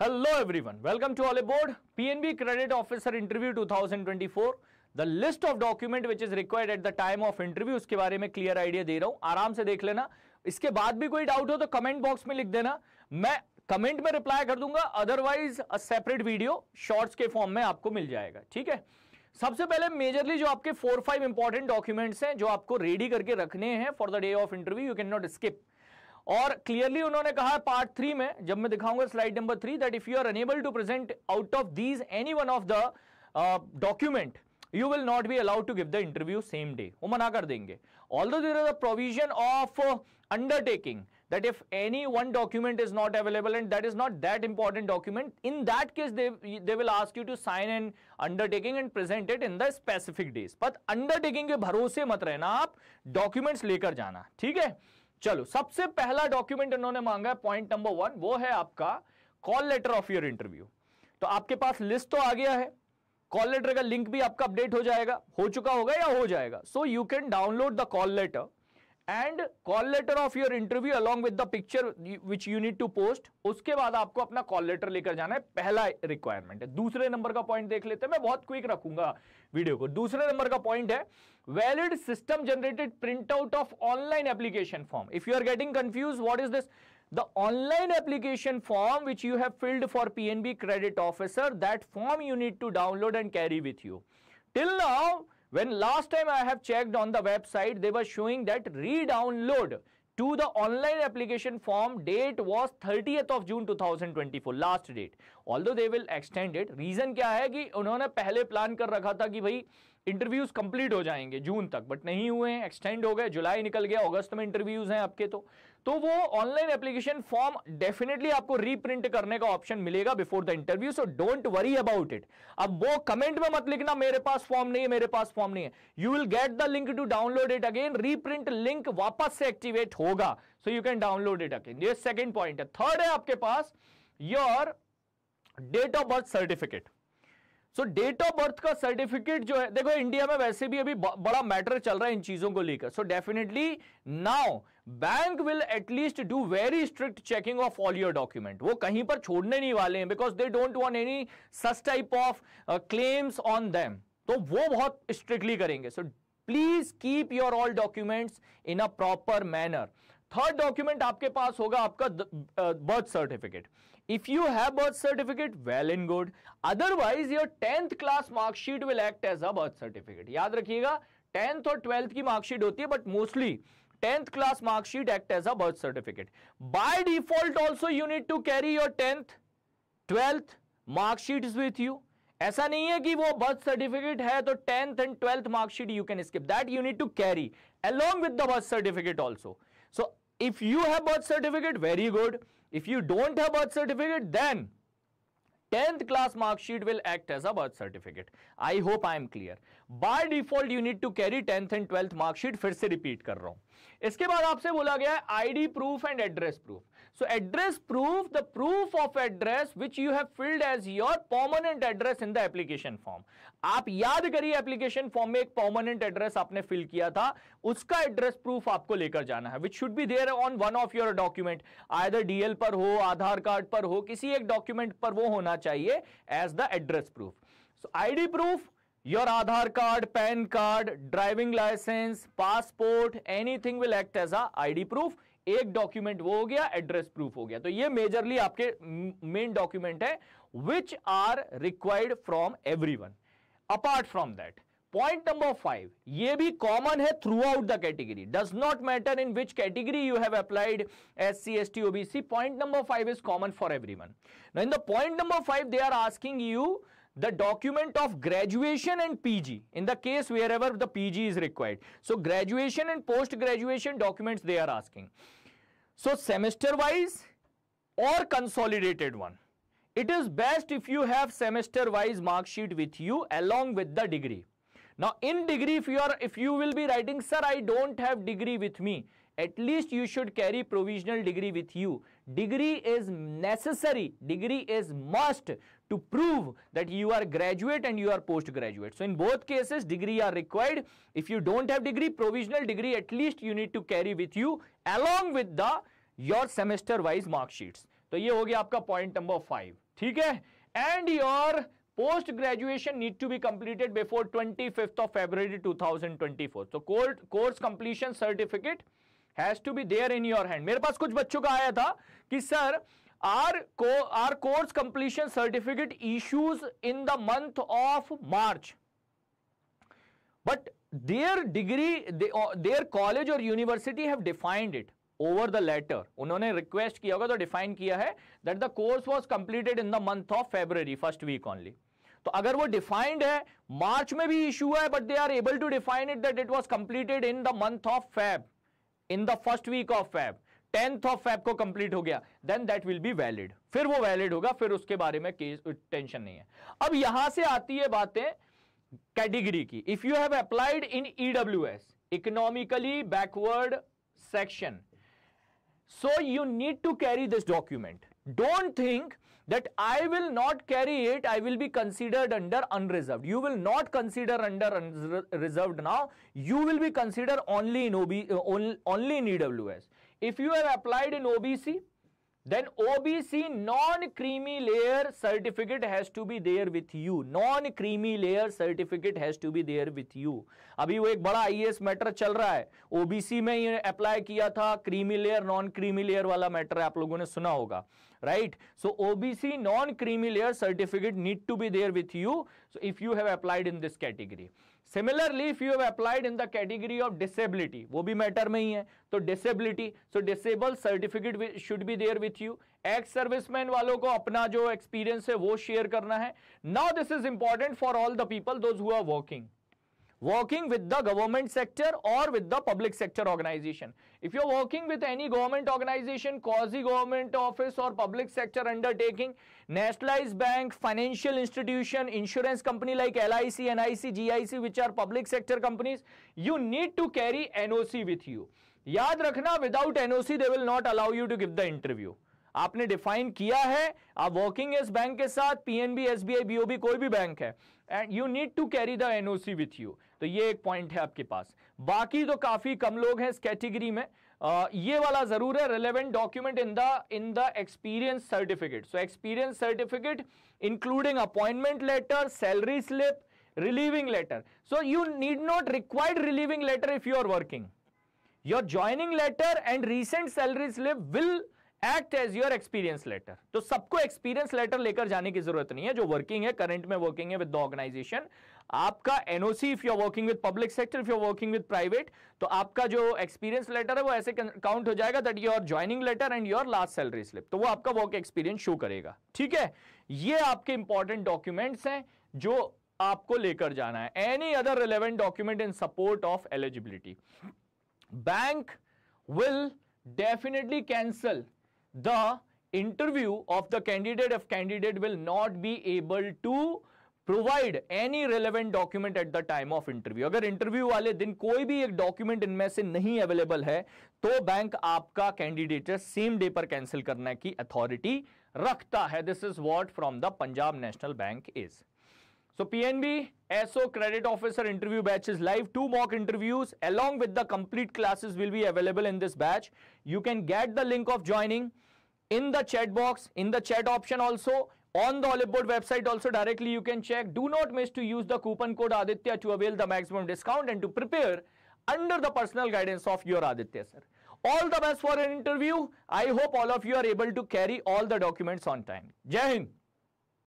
Hello everyone, welcome to all aboard PNB credit officer interview 2024. The list of document which is required at the time of interview उसके बारे में clear idea दे रहा हूं आराम से देख लेना इसके बाद भी कोई डाउट हो तो कमेंट बॉक्स में लिख देना मैं कमेंट में रिप्लाई कर दूंगा otherwise a separate video shorts के फॉर्म में आपको मिल जाएगा ठीक है सबसे पहले मेजरली जो आपके फोर फाइव इंपॉर्टेंट डॉक्यूमेंट्स हैं जो आपको रेडी करके रखने हैं for the day of interview you can not skip और क्लियरली उन्होंने कहा पार्ट थ्री में जब मैं दिखाऊंगा slide number three that if you are unable to present out of these any one of the document you will not be allowed to give the interview same day वो मना कर देंगे although there is a provision of undertaking that if any one document is not available and that is not that important document in that case they they will ask you to sign an undertaking and present it in the specific days but undertaking के भरोसे मत रहना आप documents लेकर जाना ठीक है चलो सबसे पहला डॉक्यूमेंट इन्होंने मांगा है पॉइंट नंबर वन वो है आपका call letter of your interview तो आपके पास लिस्ट तो आ गया है कॉल लेटर का लिंक भी आपका अपडेट हो जाएगा हो चुका होगा या हो जाएगा so you can download the call letter and call letter of your interview along with the picture which you need to post उसके बाद आपको अपना कॉल लेटर लेकर जाना है पहला रिक्वायरमेंट है दूसरे नंबर का पॉइंट देख लेते हैं मैं बहुत क्विक रखूंगा वीडियो को दूसरे नंबर का पॉइंट है valid system generated print out of online application form if you are getting confuse what is this application form which you have filled for P N B credit officer that form you need to download and carry with you till now when last time I have checked on the website, they were showing that re-download to the online application form date was 30th of June 2024 last date although they will extend it reason kya hai ki unhone pehle plan kar rakha tha ki bhai interviews complete ho jayenge june tak but nahi hue hain extend ho gaye july nikal gaya august mein interviews hain आपके to तो वो online application form definitely आपको reprint करने का option मिलेगा before the interview so don't worry about it अब वो comment में मत लिखना मेरे पास फॉर्म नहीं है मेरे पास फॉर्म नहीं है you will get the link to download it again reprint link वापस से एक्टिवेट होगा so you can download it again ये सेकेंड पॉइंट है थर्ड है आपके पास your date of birth certificate so date of birth का सर्टिफिकेट जो है देखो इंडिया में वैसे भी अभी बड़ा मैटर चल रहा है इन चीजों को लेकर so definitely now bank will at least do very strict checking of all your document वो कहीं पर छोड़ने नहीं वाले हैं because they don't want any such type of claims on them तो वो बहुत स्ट्रिक्टली करेंगे so please keep your all documents in a proper manner third document आपके पास होगा आपका birth certificate if you have birth certificate well and good otherwise your tenth class marksheet will act as a birth certificate याद रखिएगा tenth और twelfth की marksheet होती है but mostly 10th class mark sheet act as a birth certificate by default also you need to carry your 10th 12th mark sheets with ऐसा नहीं है कि वो बर्थ सर्टिफिकेट है तो tenth and twelfth marksheet you can skip that you need to carry along with the birth certificate also so if you have birth certificate very good if you don't have birth certificate then 10th class mark sheet will act as a birth certificate i hope i am clear by default you need to carry 10th and 12th mark sheet फिर से repeat कर रहा हूं इसके बाद आपसे बोला गया है ID proof and address proof So address proof, the proof of address which you have filled as your permanent address in the application form. आप याद करिए application form में एक permanent address आपने fill किया था उसका address proof आपको लेकर जाना है which should be there on one of your document. either DL पर हो आधार कार्ड पर हो किसी एक document पर वो होना चाहिए as the address proof. So ID proof your aadhar card pan card driving license passport anything will act as a id proof एक डॉक्यूमेंट वो हो गया एड्रेस प्रूफ हो गया तो ये मेजरली आपके मेन डॉक्यूमेंट है which are required from everyone apart from that point number five ये भी कॉमन है throughout the category does not matter in which category you have applied S C S T OBC point number five is common for everyone in the point number five they are asking you the document of graduation and PG in the case wherever the PG is required. So, graduation and post-graduation documents they are asking. So, semester wise or consolidated one. It is best if you have semester wise mark sheet with you along with the degree. Now, in degree if you are if you will be writing sir I don't have degree with me at least you should carry provisional degree with you. Degree is necessary, degree is must to prove that you are graduate and you are post graduate so in both cases degree are required if you don't have degree provisional degree at least you need to carry with you along with the your semester wise mark sheets to ye ho gaya aapka point number 5 theek hai and your post graduation need to be completed before 25th of february 2024 so course completion certificate has to be there in your hand mere paas kuch bachcho ka aaya tha ki sir आर को आर course completion certificate issues in the month of March but their degree their college और university have defined it over the letter उन्होंने request किया होगा तो define किया है that the course was completed in the month of February first week only तो अगर वो डिफाइंड है मार्च में भी इश्यू है but they are able to define it that it was completed in the month of Feb in the first week of Feb tenth of Feb को complete हो गया then that will be valid फिर वो valid होगा फिर उसके बारे में केस टेंशन नहीं है अब यहां से आती है बातें कैटेगरी की if you have applied in EWS economically backward section so you need to carry this document don't think that i will not carry it i will be considered under unreserved you will not consider under unreserved now you will be considered only in ob only in ews if you have applied in OBC then OBC non creamy layer certificate has to be there with you non creamy layer certificate has to be there with you अभी वो एक बड़ा IAS matter e चल रहा है OBC में apply किया था creamy layer non creamy layer वाला मैटर आप लोगों ने सुना होगा right so OBC non creamy layer certificate need to be there with you so if you have applied in this category similarly if you have applied in the category of disability वो भी matter में ही है तो disability so disable certificate should be there with you ex serviceman वालों को अपना जो एक्सपीरियंस है वो शेयर करना है now this is important for all the people those who working working with the government sector और with the public sector organisation if you are working with any government organisation quasi government office और public sector undertaking nationalise bank financial institution insurance company like L I C NIC G I C which are public sector companies you need to carry NOC with you याद रखना without NOC they will not allow you to give the interview आपने define किया है आप working S bank के साथ PNB SBI BOB कोई भी बैंक है and you need to carry the NOC with you तो ये एक पॉइंट है आपके पास बाकी तो काफी कम लोग हैं इस कैटेगरी में आ, ये वाला जरूर है relevant document in the in the experience certificate so experience certificate including appointment letter salary slip relieving letter so you need not required relieving letter if you are working your joining letter and recent salary slip will act as your experience letter तो सबको experience letter लेकर जाने की जरूरत नहीं है जो working है करंट में वर्किंग है विद द ऑर्गेनाइजेशन आपका NOC if you are working with public sector if you are working with private तो आपका जो एक्सपीरियंस लेटर है वो ऐसे काउंट हो जाएगा that your joining letter and your last salary slip तो वो आपका वर्क एक्सपीरियंस शो करेगा ठीक है ये आपके इंपॉर्टेंट डॉक्यूमेंट्स हैं जो आपको लेकर जाना है any other relevant document in support of eligibility bank will definitely cancel the interview of the candidate if candidate will not be able to provide any relevant document at the time of interview अगर interview वाले दिन कोई भी एक document इनमें से नहीं available है तो बैंक आपका कैंडिडेट सेम डे पर कैंसिल करने की अथॉरिटी रखता है this is what from the Punjab National Bank is so P PNB SO credit officer interview batch is live to mock interviews along with elite classes will be available in this batch you can get the link of joining in the chat box, in the chat option also, on the Olive website also directly you can check. Do not miss to use the coupon code Aditya to avail the maximum discount and to prepare under the personal guidance of your Aditya sir. All the best for an interview. I hope all of you are able to carry all the documents on time. Jai Hind.